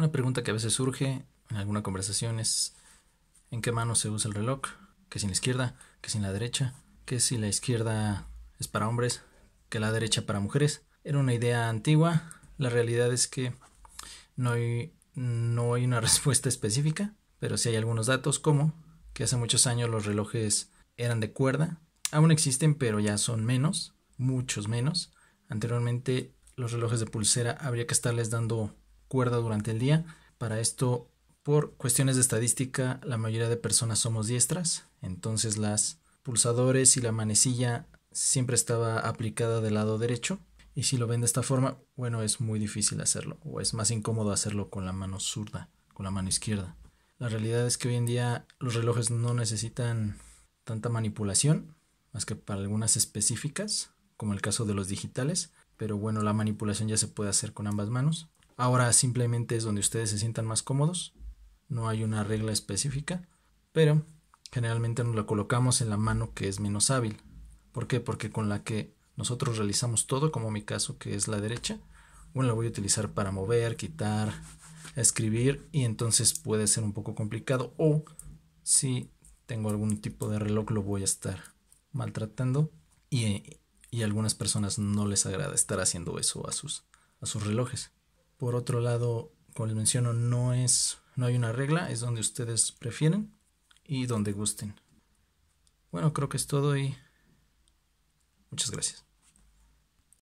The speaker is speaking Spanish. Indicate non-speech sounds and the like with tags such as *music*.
Una pregunta que a veces surge en alguna conversación es ¿en qué mano se usa el reloj? ¿Que sin la izquierda? ¿Que sin la derecha? ¿Que si la izquierda es para hombres? ¿Que la derecha para mujeres? Era una idea antigua. La realidad es que no hay, no hay una *laughs* respuesta específica, pero sí hay algunos datos como que hace muchos años los relojes eran de cuerda. Aún existen, pero ya son menos, muchos menos. Anteriormente los relojes de pulsera habría que estarles dando cuerda durante el día. Para esto, por cuestiones de estadística, la mayoría de personas somos diestras, entonces las pulsadores y la manecilla siempre estaba aplicada del lado derecho. Y si lo ven de esta forma, bueno, es muy difícil hacerlo, o es más incómodo hacerlo con la mano zurda, con la mano izquierda. La realidad es que hoy en día los relojes no necesitan tanta manipulación, más que para algunas específicas, como el caso de los digitales, pero bueno, la manipulación ya se puede hacer con ambas manos. Ahora simplemente es donde ustedes se sientan más cómodos. No hay una regla específica, pero generalmente nos la colocamos en la mano que es menos hábil. ¿Por qué? Porque con la que nosotros realizamos todo, como mi caso que es la derecha, bueno, la voy a utilizar para mover, quitar, escribir y entonces puede ser un poco complicado o si tengo algún tipo de reloj lo voy a estar maltratando y, a algunas personas no les agrada estar haciendo eso a sus, a sus relojes. Por otro lado, como les menciono, no es no hay una regla, es donde ustedes prefieren y donde gusten. Bueno, creo que es todo y muchas gracias.